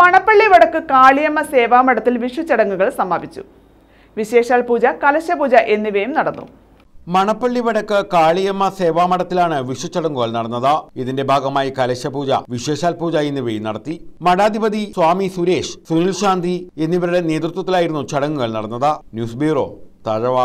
മണപ്പള്ളി വടക്ക് കാളിയമ്മ സേവാമഠത്തിൽ ചടങ്ങുകൾ സമാപിച്ചു വിശേഷാൽ പൂജ കലശപൂജ എന്നിവയും നടന്നു മണപ്പള്ളി വടക്ക് കാളിയമ്മ സേവാമഠത്തിലാണ് ചടങ്ങുകൾ നടന്നത് ഇതിന്റെ ഭാഗമായി കലശപൂജ വിശേഷാൽ പൂജ എന്നിവയും നടത്തി മഠാധിപതി സ്വാമി സുരേഷ് സുനിൽ ശാന്തി എന്നിവരുടെ നേതൃത്വത്തിലായിരുന്നു ചടങ്ങുകൾ നടന്നത് ന്യൂസ് ബ്യൂറോ തഴവ